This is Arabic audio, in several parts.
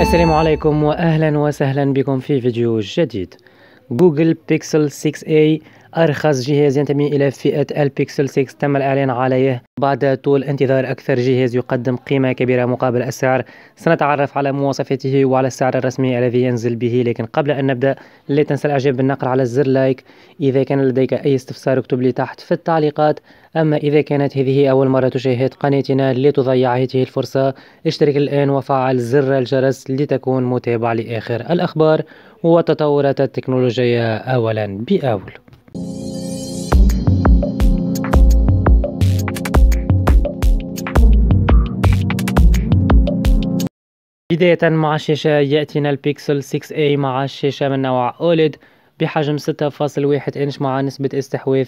السلام عليكم واهلا وسهلا بكم في فيديو جديد جوجل بيكسل 6a أرخص جهاز ينتمي إلى فئة البيكسل 6 تم الإعلان عليه بعد طول انتظار أكثر جهاز يقدم قيمة كبيرة مقابل السعر سنتعرف على مواصفاته وعلى السعر الرسمي الذي ينزل به لكن قبل أن نبدأ لا تنسى الإعجاب بالنقر على الزر لايك إذا كان لديك أي استفسار اكتب لي تحت في التعليقات أما إذا كانت هذه أول مرة تشاهد قناتنا لا تضيع هذه الفرصة اشترك الآن وفعل زر الجرس لتكون متابع لآخر الأخبار وتطورات التكنولوجيا أولا بأول بداية مع الشاشة يأتينا البيكسل 6A مع الشاشة من نوع أوليد بحجم 6.1 إنش مع نسبة استحواذ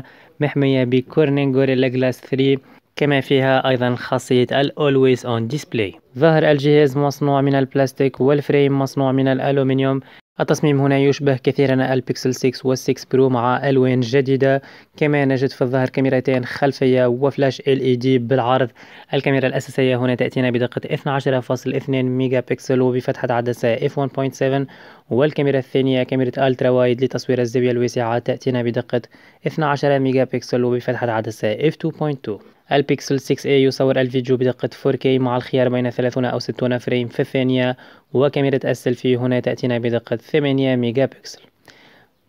83% محمية بكورنينغ غوريلا جلاس 3 كما فيها أيضا خاصية ال Always On Display ظهر الجهاز مصنوع من البلاستيك والفريم مصنوع من الألومنيوم التصميم هنا يشبه كثيرا البيكسل 6 و 6 برو مع ألوان جديدة كما نجد في الظهر كاميرتين خلفية وفلاش ال اي دي بالعرض الكاميرا الأساسية هنا تأتينا بدقة 12.2 ميجا بيكسل وبفتحة عدسة عدسة 1.7 والكاميرا الثانية كاميرا الترا وايد لتصوير الزاوية الواسعة تأتينا بدقة 12 ميجا بيكسل وبفتحة عدسة عدسة 2.2 البيكسل 6a إيه يصور الفيديو بدقة 4K مع الخيار بين 30 أو 60 فريم في الثانية وكاميرا السيلفي هنا تأتينا بدقة 8 ميجا بيكسل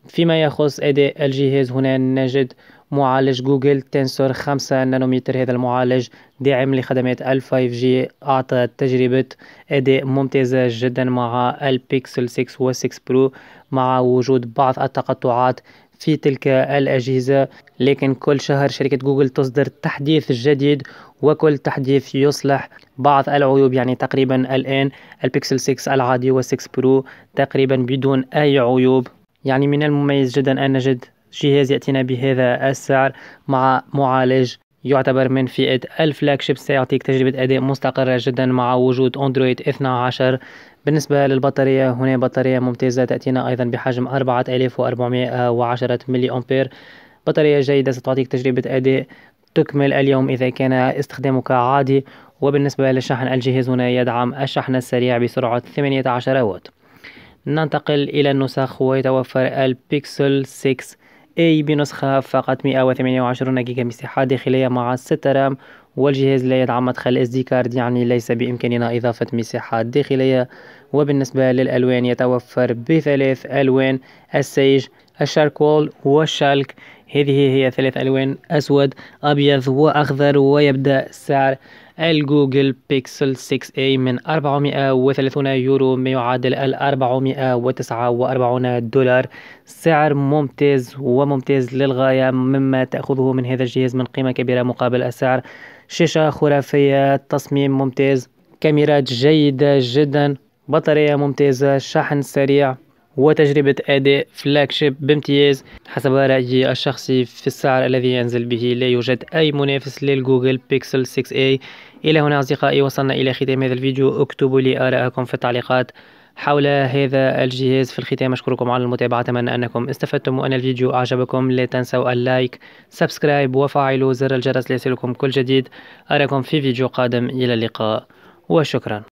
فيما يخص أداء الجهاز هنا نجد معالج جوجل تنسور 5 نانومتر هذا المعالج داعم لخدمات ال 5G أعطى تجربة أداء ممتازة جدا مع البيكسل 6 و 6 برو مع وجود بعض التقطعات في تلك الأجهزة لكن كل شهر شركة جوجل تصدر تحديث جديد وكل تحديث يصلح بعض العيوب يعني تقريبا الآن البيكسل 6 العادي و6 برو تقريبا بدون أي عيوب يعني من المميز جدا أن نجد جهاز يأتينا بهذا السعر مع معالج يعتبر من فئة الفلاج شيب سيعطيك تجربة أداء مستقرة جدا مع وجود أندرويد 12 بالنسبة للبطارية هنا بطارية ممتازة تأتينا أيضا بحجم 4410 ملي أمبير بطارية جيدة ستعطيك تجربة أداء تكمل اليوم إذا كان استخدامك عادي وبالنسبة للشحن الجهاز هنا يدعم الشحن السريع بسرعة 18 واط ننتقل إلى النسخ ويتوفر البيكسل 6 اي بنسخة فقط 128 جيجا مساحة داخلية مع 6 رام والجهاز لا مدخل اس دي كارد يعني ليس بإمكاننا إضافة مساحة داخلية وبالنسبة للألوان يتوفر بثلاث ألوان السيج الشاركول والشالك هذه هي ثلاث ألوان أسود أبيض وأخضر ويبدأ سعر الجوجل بيكسل 6A إيه من 430 يورو ما يعادل ال 449 دولار سعر ممتاز وممتاز للغاية مما تأخذه من هذا الجهاز من قيمة كبيرة مقابل السعر شاشة خرافية تصميم ممتاز كاميرات جيدة جدا بطارية ممتازة شحن سريع وتجربة أداء فلاكشيب بامتياز حسب رأيي الشخصي في السعر الذي ينزل به لا يوجد أي منافس للجوجل بيكسل 6a إيه. إلى هنا أصدقائي وصلنا إلى ختام هذا الفيديو اكتبوا لي آراءكم في التعليقات حول هذا الجهاز في الختام أشكركم على المتابعة أتمنى أنكم استفدتم وأن الفيديو أعجبكم لا تنسوا اللايك سبسكرايب وفعلوا زر الجرس ليصلكم كل جديد أراكم في فيديو قادم إلى اللقاء وشكرا